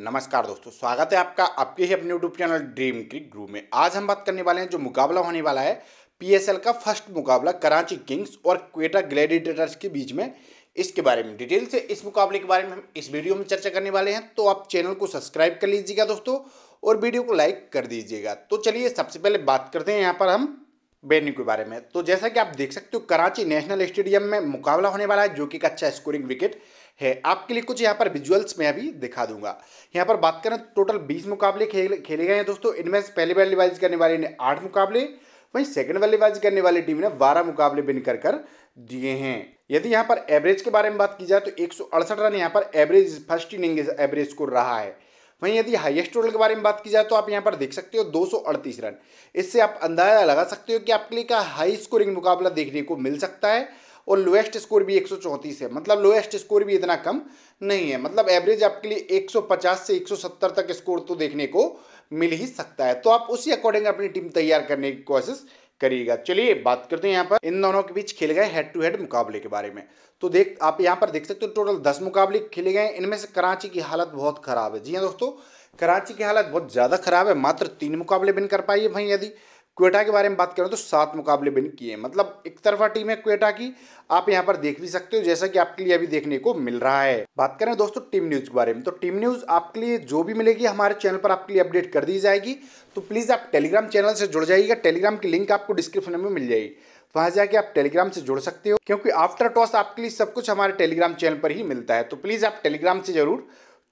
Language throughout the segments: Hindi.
नमस्कार दोस्तों स्वागत है आपका आपके ही अपने यूट्यूब चैनल ड्रीम क्रिक ग्रू में आज हम बात करने वाले हैं जो मुकाबला होने वाला है पीएसएल का फर्स्ट मुकाबला कराची किंग्स और क्वेटा ग्लैडिएटर्स के बीच में इसके बारे में डिटेल से इस मुकाबले के बारे में हम इस वीडियो में चर्चा करने वाले हैं तो आप चैनल को सब्सक्राइब कर लीजिएगा दोस्तों और वीडियो को लाइक कर दीजिएगा तो चलिए सबसे पहले बात करते हैं यहाँ पर हम वेन्यू के बारे में तो जैसा कि आप देख सकते हो कराची नेशनल स्टेडियम में मुकाबला होने वाला है जो कि एक अच्छा स्कोरिंग विकेट है आपके लिए कुछ यहाँ पर विजुअल्स मैं अभी दिखा दूंगा यहाँ पर बात करें तो टोटल बीस मुकाबले खेल खेले गए हैं दोस्तों इनमें से पहले बल्लेबाजी करने वाले ने आठ मुकाबले वहीं सेकंड बल्लेबाजी करने वाली टीम ने बारह मुकाबले बिन कर कर दिए हैं यदि यहाँ पर एवरेज के बारे में बात की जाए तो एक रन यहाँ पर एवरेज फर्स्ट इनिंग एवरेज को रहा है वहीं यदि हाईएस्ट टोटल के बारे में बात की जाए तो आप यहाँ पर देख सकते हो 238 रन इससे आप अंदाजा लगा सकते हो कि आपके लिए का हाई स्कोरिंग मुकाबला देखने को मिल सकता है और लोएस्ट स्कोर भी 134 है मतलब लोएस्ट स्कोर भी इतना कम नहीं है मतलब एवरेज आपके लिए 150 से 170 तक स्कोर तो देखने को मिल ही सकता है तो आप उसी अकॉर्डिंग अपनी टीम तैयार करने की कोशिश करिएगा चलिए बात करते हैं यहाँ पर इन दोनों के बीच खेले गए हेड टू हेड मुकाबले के बारे में तो देख आप यहाँ पर देख सकते हो टोटल दस मुकाबले खेले गए इनमें से कराची की हालत बहुत खराब है जी हाँ दोस्तों कराची की हालत बहुत ज़्यादा खराब है मात्र तीन मुकाबले बिन कर पाई है भाई यदि क्वेटा के बारे में बात करें तो सात मुकाबले बिन किए मतलब एक तरफा टीम है क्वेटा की आप यहाँ पर देख भी सकते हो जैसा कि आपके लिए अभी देखने को मिल रहा है बात करें दोस्तों टीम न्यूज के बारे में तो टीम न्यूज आपके लिए जो भी मिलेगी हमारे चैनल पर आपके लिए अपडेट कर दी जाएगी तो प्लीज आप टेलीग्राम चैनल से जुड़ जाइएगा टेलीग्राम की लिंक आपको डिस्क्रिप्शन में मिल जाएगी वहां जाके आप टेलीग्राम से जुड़ सकते हो क्योंकि आफ्टर टॉस आपके लिए सब कुछ हमारे टेलीग्राम चैनल पर ही मिलता है तो प्लीज आप टेलीग्राम से जरूर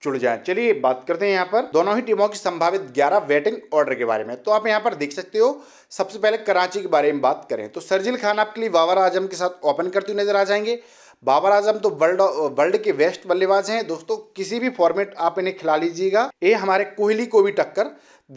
जुड़ जाए चलिए बात करते हैं यहाँ पर दोनों ही टीमों की संभावित 11 वेटिंग ऑर्डर के बारे में तो आप यहाँ पर देख सकते हो सबसे पहले कराची के बारे में बात करें तो सरजिल खान आपके लिए बाबर आजम के साथ ओपन करते हुए नजर आ जाएंगे बाबर आजम तो वर्ल्ड वर्ल्ड के बेस्ट बल्लेबाज हैं दोस्तों किसी भी फॉर्मेट आप इन्हें खिला लीजिएगा ये हमारे कोहली को भी टक्कर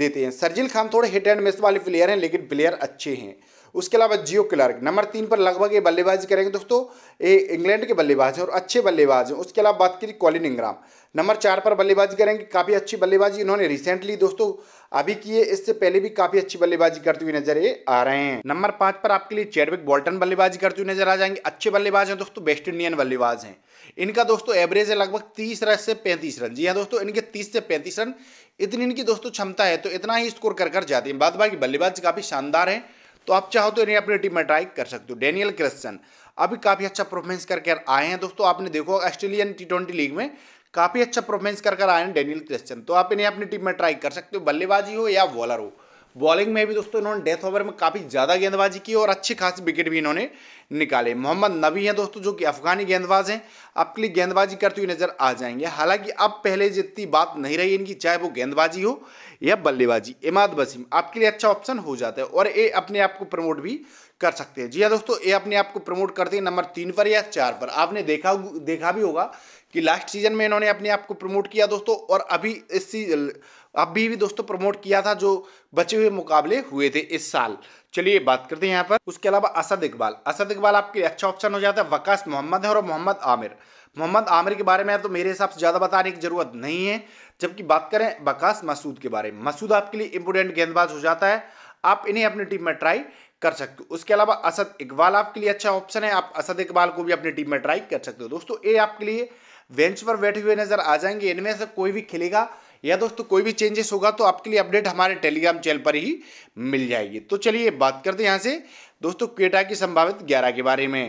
देते हैं सरजिल खान थोड़े हिट एंड मिस वाले प्लेयर हैं लेकिन प्लेयर अच्छे हैं उसके अलावा जियो क्लर्क नंबर तीन पर लगभग ये बल्लेबाजी करेंगे दोस्तों ये इंग्लैंड के बल्लेबाज हैं और अच्छे बल्लेबाज हैं उसके अलावा बात करिए कॉलिन इंग्राम नंबर चार पर बल्लेबाजी करेंगे काफ़ी अच्छी बल्लेबाजी इन्होंने रिसेंटली दोस्तों अभी किए इससे पहले भी काफ़ी अच्छी बल्लेबाजी करते हुए नजर आ रहे हैं नंबर पाँच पर आपके लिए चेडविक बॉल्टन बल्लेबाजी करते हुए नजर आ जाएंगे अच्छे बल्लेबाज हैं दोस्तों वेस्ट इंडियन बल्लेबाज हैं इनका दोस्तों एवरेज है लगभग तीस रन से पैंतीस रन जी हाँ दोस्तों इनके तीस से पैंतीस रन इतनी इनकी दोस्तों क्षमता है तो इतना ही स्कोर कर कर जाती है बाद बाकी बल्लेबाज काफ़ी शानदार है तो आप चाहो तो इन्हें अपनी टीम में ट्राई कर सकते हो डेनियल क्रिस्टन अभी काफ़ी अच्छा परफॉर्मेंस करके आए हैं दोस्तों आपने देखो ऑस्ट्रेलियन टी ट्वेंटी लीग में काफ़ी अच्छा परफॉर्मेंस कर कर आए हैं डेनियल क्रिस्टन तो आप इन्हें अपनी टीम में ट्राई कर सकते हो बल्लेबाजी हो या बॉलर हो बॉलिंग में भी दोस्तों इन्होंने डेथ ओवर में काफ़ी ज़्यादा गेंदबाजी की और अच्छी खासी विकेट भी इन्होंने निकाले मोहम्मद नबी हैं दोस्तों जो कि अफगानी गेंदबाज हैं आपके लिए गेंदबाजी करते हुए नज़र आ जाएंगे हालांकि अब पहले जितनी बात नहीं रही इनकी चाहे वो गेंदबाजी हो या बल्लेबाजी इमाद वसीम आपके लिए अच्छा ऑप्शन हो जाता है और ये अपने आप को प्रमोट भी कर सकते हैं जी हाँ दोस्तों ये अपने आप को प्रमोट करते हैं नंबर तीन पर या चार पर आपने देखा देखा भी होगा कि लास्ट सीजन में इन्होंने अपने आप को प्रमोट किया दोस्तों और अभी इस अभी भी दोस्तों प्रमोट किया था जो बचे हुए मुकाबले हुए थे इस साल चलिए बात करते हैं यहाँ पर उसके अलावा असद इकबाल असद इकबाल आपके लिए अच्छा ऑप्शन हो जाता है वकास मोहम्मद है और मोहम्मद आमिर मोहम्मद आमिर के बारे में तो मेरे हिसाब से ज़्यादा बताने की ज़रूरत नहीं है जबकि बात करें वकास मसूद के बारे में मसूद आपके लिए इम्पोर्टेंट गेंदबाज हो जाता है आप इन्हें अपनी टीम में ट्राई कर सकते हो उसके अलावा असद इकबाल आपके लिए अच्छा ऑप्शन है आप असद इकबाल को भी अपनी टीम में ट्राई कर सकते हो दोस्तों ये आपके लिए बेंच पर बैठे हुए नजर आ जाएंगे इनमें से कोई भी खेलेगा या दोस्तों तो कोई भी चेंजेस होगा तो आपके लिए अपडेट हमारे टेलीग्राम चैनल पर ही मिल जाएगी तो चलिए बात करते हैं यहाँ से दोस्तों क्वेटा की संभावित ग्यारह के बारे में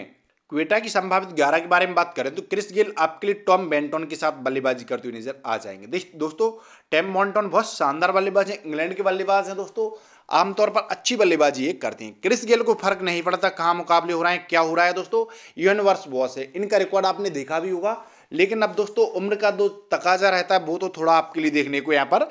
क्वेटा की संभावित ग्यारह के बारे में बात करें तो क्रिस गेल आपके लिए टॉम बेंटोन के साथ बल्लेबाजी करते हुए नजर आ जाएंगे दोस्तों टेम मॉन्टोन बहुत शानदार बल्लेबाज है इंग्लैंड के बल्लेबाज हैं दोस्तों आमतौर पर अच्छी बल्लेबाजी ये करते हैं क्रिस गेल को फर्क नहीं पड़ता कहाँ मुकाबले हो रहे हैं क्या हो रहा है दोस्तों यूनिवर्स बॉस है इनका रिकॉर्ड आपने देखा भी होगा लेकिन अब दोस्तों उम्र का जो तकाजा रहता है वो तो थोड़ा आपके लिए देखने को यहाँ पर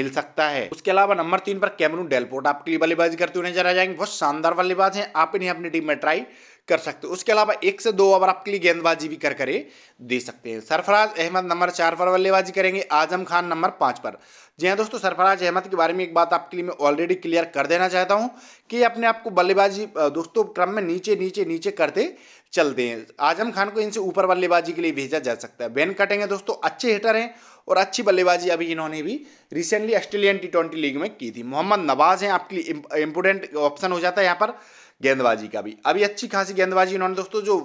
मिल सकता है उसके अलावा नंबर तीन पर कैमरून डेलपोर्ट आपके लिए बल्लेबाजी करते हुए नजर आ जाएंगे बहुत शानदार बल्लेबाज हैं आप इन्हें अपनी टीम में ट्राई कर सकते हो उसके अलावा एक से दो ओवर आपके लिए गेंदबाजी भी कर करे दे सकते हैं सरफराज अहमद नंबर चार पर बल्लेबाजी करेंगे आजम खान नंबर पाँच पर जी हाँ दोस्तों सरफराज अहमद के बारे में एक बात आपके लिए मैं ऑलरेडी क्लियर कर देना चाहता हूँ कि अपने आप को बल्लेबाजी दोस्तों क्रम में नीचे नीचे नीचे करते चलते हैं आजम खान को इनसे ऊपर बल्लेबाजी के लिए भेजा जा सकता है बैन कटेंगे दोस्तों अच्छे हिटर हैं और अच्छी बल्लेबाजी अभी इन्होंने भी recently Australian T twenty league में की थी मोहम्मद नवाज हैं आपके लिए इंपोर्टेंट ऑप्शन हो जाता है यहाँ पर गेंदबाजी का भी अभी अच्छी खासी गेंदबाजी इन्होंने दोस्तों जो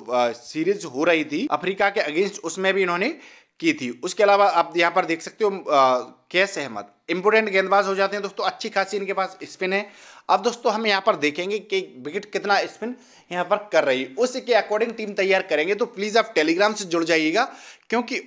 सीरीज हो रही थी अफ्रीका के अगेंस्ट उसमें भी इन्होंने की थी उसके अलावा आप यहाँ पर देख सकते हो कैस अहमद इंपोर्टेंट गेंदबाज हो जाते हैं दोस्तों अच्छी खासी इनके पास स्पिन है अब दोस्तों हम यहाँ पर देखेंगे कि विकेट कितना स्पिन यहाँ पर कर रही है उसके अकॉर्डिंग टीम तैयार करेंगे तो प्लीज़ आप टेलीग्राम से जुड़ जाइएगा क्योंकि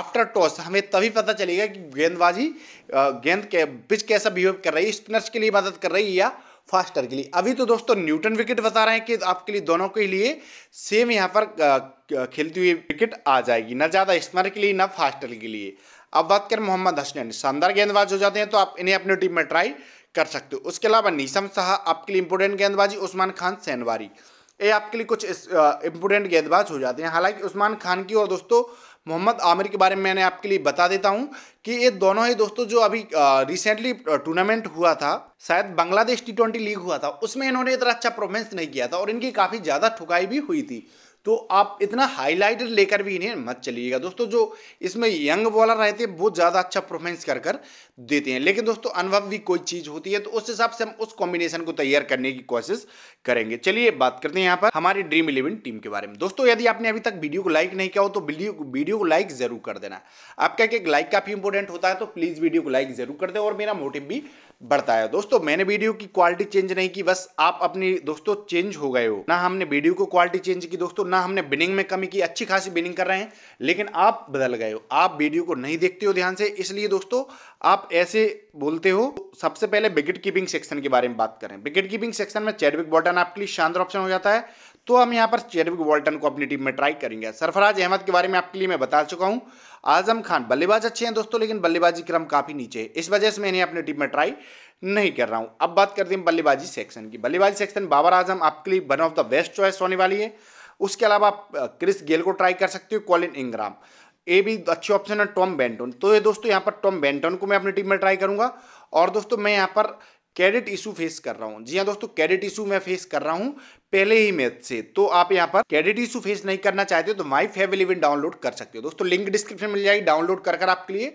आफ्टर टॉस हमें तभी पता चलेगा कि गेंदबाजी गेंद के पिच कैसा बिहेव कर रही है स्पिनर्स के लिए मदद कर रही है या फास्टर के लिए अभी तो दोस्तों न्यूटन विकेट बता रहे हैं कि आपके लिए दोनों के लिए सेम यहाँ पर खेलती हुई विकेट आ जाएगी ना ज़्यादा स्मर के लिए ना फास्टर के लिए अब बात करें मोहम्मद हसनैन शानदार गेंदबाज हो जाते हैं तो आप इन्हें अपनी टीम में ट्राई कर सकते हो उसके अलावा नीसम शाह आपके लिए इंपोर्टेंट गेंदबाजी उस्मान खान सैनवारी ये आपके लिए कुछ इंपोर्टेंट गेंदबाज हो जाते हैं हालांकि उस्मान खान की और दोस्तों मोहम्मद आमिर के बारे में मैंने आपके लिए बता देता हूँ कि ये दोनों ही दोस्तों जो अभी रिसेंटली टूर्नामेंट हुआ था शायद बांग्लादेश टी ट्वेंटी लीग हुआ था उसमें इन्होंने इतना अच्छा परफॉर्मेंस नहीं किया था और इनकी काफ़ी ज़्यादा ठुकाई भी हुई थी तो आप इतना हाईलाइटर लेकर भी इन्हें मत चलिएगा दोस्तों जो इसमें यंग बॉलर रहते हैं बहुत ज़्यादा अच्छा परफॉर्मेंस कर कर देते हैं लेकिन दोस्तों अनुभव भी कोई चीज़ होती है तो उस हिसाब से हम उस कॉम्बिनेशन को तैयार करने की कोशिश करेंगे चलिए बात करते हैं यहाँ पर हमारी ड्रीम इलेवन टीम के बारे में दोस्तों यदि आपने अभी तक वीडियो को लाइक नहीं किया हो तो वीडियो को लाइक जरूर कर देना आपका एक लाइक काफ़ी इंपॉर्टेंट होता है तो प्लीज़ वीडियो को लाइक जरूर कर दे और मेरा मोटिव भी बढ़ता है दोस्तों मैंने वीडियो की क्वालिटी चेंज नहीं की बस आप अपनी दोस्तों चेंज हो गए हो ना हमने वीडियो को क्वालिटी चेंज की दोस्तों जितना हमने बिनिंग में कमी की अच्छी खासी बिनिंग कर रहे हैं लेकिन आप बदल गए हो आप वीडियो को नहीं देखते हो ध्यान से इसलिए दोस्तों आप ऐसे बोलते हो सबसे पहले विकेट कीपिंग सेक्शन के बारे में बात करें विकेट कीपिंग सेक्शन में चैडविक बॉटन आपके लिए शानदार ऑप्शन हो जाता है तो हम यहाँ पर चैडविक वॉल्टन को अपनी टीम में ट्राई करेंगे सरफराज अहमद के बारे में आपके लिए मैं बता चुका हूँ आजम खान बल्लेबाज अच्छे हैं दोस्तों लेकिन बल्लेबाजी क्रम काफ़ी नीचे है इस वजह से मैं इन्हें अपनी टीम में ट्राई नहीं कर रहा हूँ अब बात करते हैं बल्लेबाजी सेक्शन की बल्लेबाजी सेक्शन बाबर आजम आपके लिए one of the best choice होने वाली है उसके अलावा आप क्रिस गेल को ट्राई कर सकते हो कॉलिन इंग्राम ये भी अच्छी ऑप्शन है टॉम बेंटन तो ये दोस्तों यहाँ पर टॉम बेंटन को मैं अपनी टीम में ट्राई करूँगा और दोस्तों मैं यहाँ पर कैडिट इशू फेस कर रहा हूँ जी हाँ दोस्तों कैडिट इशू मैं फेस कर रहा हूँ पहले ही मैच से तो आप यहाँ पर कैडिट इशू फेस नहीं करना चाहते हो तो माई फेवल इवेंट डाउनलोड कर सकते हो दोस्तों लिंक डिस्क्रिप्शन मिल जाएगी डाउनलोड कर कर आपके लिए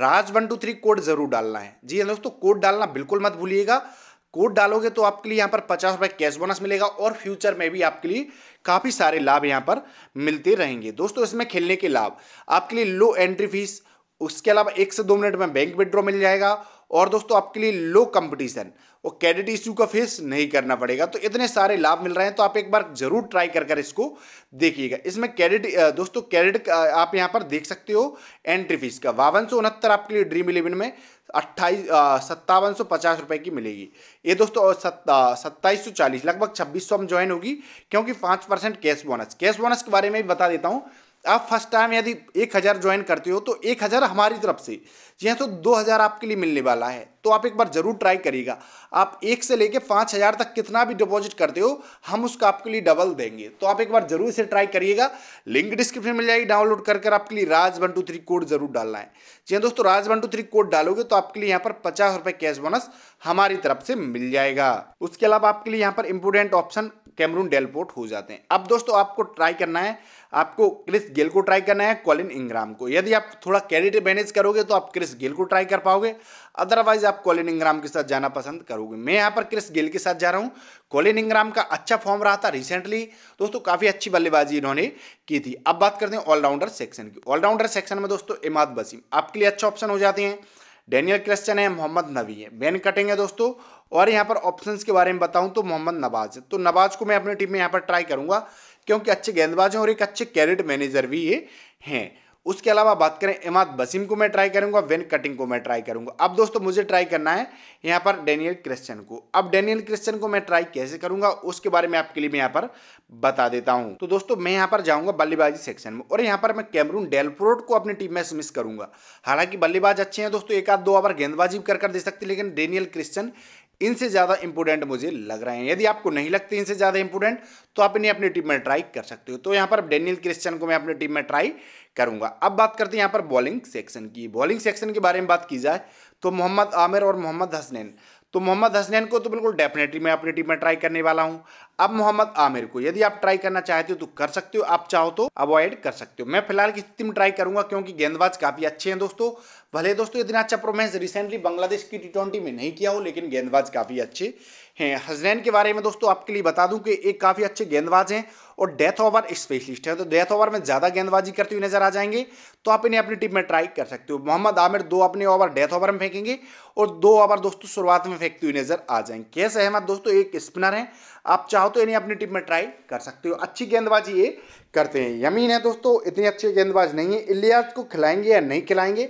Raj one two three code जरूर डालना है जी हाँ दोस्तों कोड डालना बिल्कुल मत भूलिएगा कोड डालोगे तो आपके लिए यहाँ पर पचास रुपये कैश बोनस मिलेगा और फ्यूचर में भी आपके लिए काफ़ी सारे लाभ यहाँ पर मिलते रहेंगे दोस्तों इसमें खेलने के लाभ आपके लिए लो एंट्री फीस उसके अलावा एक से दो मिनट में बैंक विड्रॉ मिल जाएगा और दोस्तों आपके लिए लो कंपटीशन और कैडेट इश्यू का फेस नहीं करना पड़ेगा तो इतने सारे लाभ मिल रहे हैं तो आप एक बार जरूर ट्राई कर कर इसको देखिएगा इसमें कैडेट दोस्तों कैडेट आप यहाँ पर देख सकते हो एंट्री फीस का बावन सौ उनहत्तर आपके लिए ड्रीम इलेवन में अट्ठाईस सत्तावन सौ पचास रुपये की मिलेगी ये दोस्तों सत्ताईस सौ चालीस लगभग छब्बीस सौ हम ज्वाइन होगी क्योंकि पाँच percent cash bonus cash bonus के बारे में भी बता देता हूँ आप फर्स्ट टाइम यदि एक हज़ार ज्वाइन करते हो तो एक हज़ार हमारी तरफ से जी हाँ तो दो हज़ार आपके लिए मिलने वाला है तो आप एक बार ज़रूर ट्राई करिएगा आप एक से लेके पाँच हज़ार तक कितना भी डिपॉजिट करते हो हम उसका आपके लिए डबल देंगे तो आप एक बार ज़रूर इसे ट्राई करिएगा लिंक डिस्क्रिप्शन में मिल जाएगी डाउनलोड कर कर आपके लिए Raj one two three code ज़रूर डालना है जी हाँ दोस्तों Raj one two three code डालोगे तो आपके लिए यहाँ पर पचास रुपये कैश बोनस हमारी तरफ से मिल जाएगा उसके अलावा आपके लिए यहाँ पर इंपोर्टेंट ऑप्शन कैमरून डेलपोर्ट हो जाते हैं अब दोस्तों आपको ट्राई करना है आपको क्रिस गेल को ट्राई करना है कॉलिन इंग्राम को यदि आप थोड़ा कैरियर मैनेज करोगे तो आप क्रिस गेल को ट्राई कर पाओगे अदरवाइज आप कॉलिन इंग्राम के साथ जाना पसंद करोगे मैं यहाँ पर क्रिस गेल के साथ जा रहा हूँ कॉलिन इंग्राम का अच्छा फॉर्म रहा था रिसेंटली दोस्तों काफ़ी अच्छी बल्लेबाजी इन्होंने की थी अब बात करते हैं ऑलराउंडर सेक्शन की ऑलराउंडर सेक्शन में दोस्तों इमाद वसीम आपके लिए अच्छा ऑप्शन हो जाते हैं डेनियल क्रिश्चन है मोहम्मद नबी है बैन कटेंगे दोस्तों और यहाँ पर ऑप्शंस के बारे में बताऊँ तो मोहम्मद नवाज है तो नवाज को मैं अपनी टीम में यहाँ पर ट्राई करूँगा क्योंकि अच्छे गेंदबाज हैं और एक अच्छे कैरेट मैनेजर भी ये हैं उसके अलावा बात करें इमाद बसीम को मैं ट्राई करूंगा वेन कटिंग को मैं ट्राई करूंगा अब दोस्तों मुझे ट्राई करना है यहाँ पर डेनियल क्रिश्चियन को अब डेनियल क्रिश्चियन को मैं ट्राई कैसे करूंगा उसके बारे में आपके लिए मैं यहाँ पर बता देता हूँ तो दोस्तों मैं यहाँ पर जाऊँगा बल्लेबाजी सेक्शन में और यहाँ पर मैं कैमरून डेलप्रोट को अपनी टीम में मिस करूंगा हालांकि बल्लेबाज अच्छे हैं दोस्तों एक आध दो ओवर गेंदबाजी कर कर दे सकते लेकिन डेनियल क्रिश्चन इनसे ज़्यादा इंपोर्टेंट मुझे लग रहे हैं यदि आपको नहीं लगते इनसे ज़्यादा इंपोर्टेंट तो आप इन्हें अपनी टीम में ट्राई कर सकते हो तो यहाँ पर डेनियल क्रिश्चियन को मैं अपनी टीम में ट्राई करूंगा अब बात करते हैं यहाँ पर बॉलिंग सेक्शन की बॉलिंग सेक्शन के बारे में बात की जाए तो मोहम्मद आमिर और मोहम्मद हसनैन तो मोहम्मद हसनैन को तो बिल्कुल डेफिनेटली मैं अपनी टीम में ट्राई करने वाला हूं अब मोहम्मद आमिर को यदि आप ट्राई करना चाहते हो तो कर सकते हो आप चाहो तो अवॉइड कर सकते हो मैं फिलहाल की स्थिति में ट्राई करूंगा क्योंकि गेंदबाज काफी अच्छे हैं दोस्तों भले दोस्तों इतना अच्छा परफॉर्मेंस रिसेंटली बांग्लादेश की टी में नहीं किया हो लेकिन गेंदबाज काफी अच्छे हैं हसनैन के बारे में दोस्तों आपके लिए बता दूं कि एक काफी अच्छे गेंदबाज हैं और डेथ ओवर स्पेशलिस्ट है तो डेथ ओवर में ज़्यादा गेंदबाजी करते हुए नजर आ जाएंगे तो आप इन्हें अपनी टीम में ट्राई कर सकते हो मोहम्मद आमिर दो अपने ओवर डेथ ओवर में फेंकेंगे और दो ओवर दोस्तों शुरुआत में फेंकते हुए नजर आ जाएंगे कैसे अहमद दोस्तों एक स्पिनर है आप चाहो तो इन्हें अपनी टीम में ट्राई कर सकते हो अच्छी गेंदबाजी ये करते हैं यमीन है दोस्तों इतने अच्छी गेंदबाज नहीं है इलियास को खिलाएंगे या नहीं खिलाएंगे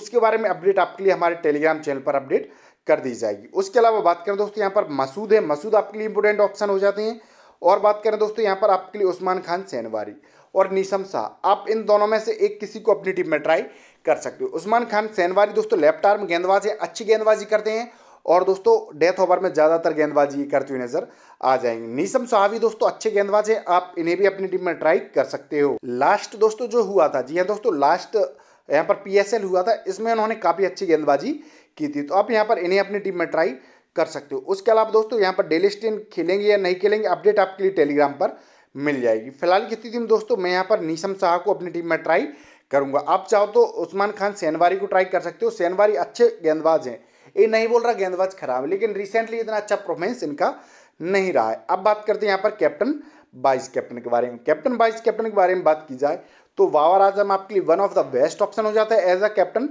उसके बारे में अपडेट आपके लिए हमारे टेलीग्राम चैनल पर अपडेट कर दी जाएगी उसके अलावा बात करें दोस्तों यहाँ पर मसूद है मसूद आपके लिए इंपोर्टेंट ऑप्शन हो जाते हैं और बात करें दोस्तों यहाँ पर आपके लिए उस्मान खान सैनवारी और नीशम शाह आप इन दोनों में से एक किसी को अपनी टीम में ट्राई कर सकते हो उस्मान खान सैनवारी दोस्तों लेफ्ट आर्म गेंदबाज है अच्छी गेंदबाजी करते हैं और दोस्तों डेथ ओवर में ज़्यादातर गेंदबाजी करती हुई नजर आ जाएंगे नीसम शाह भी दोस्तों अच्छे गेंदबाज हैं आप इन्हें भी अपनी टीम में ट्राई कर सकते हो लास्ट दोस्तों जो हुआ था जी हाँ दोस्तों लास्ट यहाँ पर पी हुआ था इसमें उन्होंने काफ़ी अच्छी गेंदबाजी की थी तो आप यहाँ पर इन्हें अपनी टीम में ट्राई कर सकते हो उसके अलावा दोस्तों यहाँ पर डेली स्टेन खेलेंगे या नहीं खेलेंगे अपडेट आपके लिए टेलीग्राम पर मिल जाएगी फिलहाल की स्थिति में दोस्तों मैं यहाँ पर नीशम शाह को अपनी टीम में ट्राई करूंगा आप चाहो तो उस्मान खान सेनवारी को ट्राई कर सकते हो सैनवारी अच्छे गेंदबाज हैं ये नहीं बोल रहा गेंदबाज खराब है लेकिन रिसेंटली इतना अच्छा परफॉर्मेंस इनका नहीं रहा है अब बात करते हैं यहाँ पर कैप्टन वाइस कैप्टन के बारे में कैप्टन वाइस कैप्टन के बारे में बात की जाए तो बाबर आजम आपके लिए one of the best option हो जाता है as a captain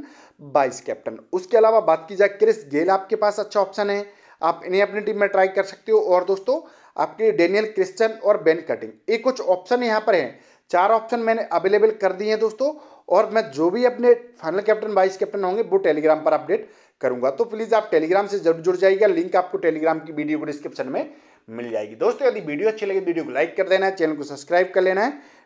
vice captain उसके अलावा बात की जाए क्रिस गेल आपके पास अच्छा ऑप्शन है आप इन्हें अपनी टीम में ट्राई कर सकते हो और दोस्तों आपके लिए डेनियल क्रिश्चन और बेन कटिंग ये कुछ ऑप्शन यहाँ पर हैं चार ऑप्शन मैंने अवेलेबल कर दिए हैं दोस्तों और मैं जो भी अपने फाइनल कैप्टन वाइस कैप्टन होंगे वो टेलीग्राम पर अपडेट करूंगा तो प्लीज़ आप टेलीग्राम से जरूर जुड़ जाइएगा लिंक आपको टेलीग्राम की वीडियो को डिस्क्रिप्शन में मिल जाएगी दोस्तों यदि वीडियो अच्छी लगे वीडियो को लाइक कर देना है चैनल को सब्सक्राइब कर लेना है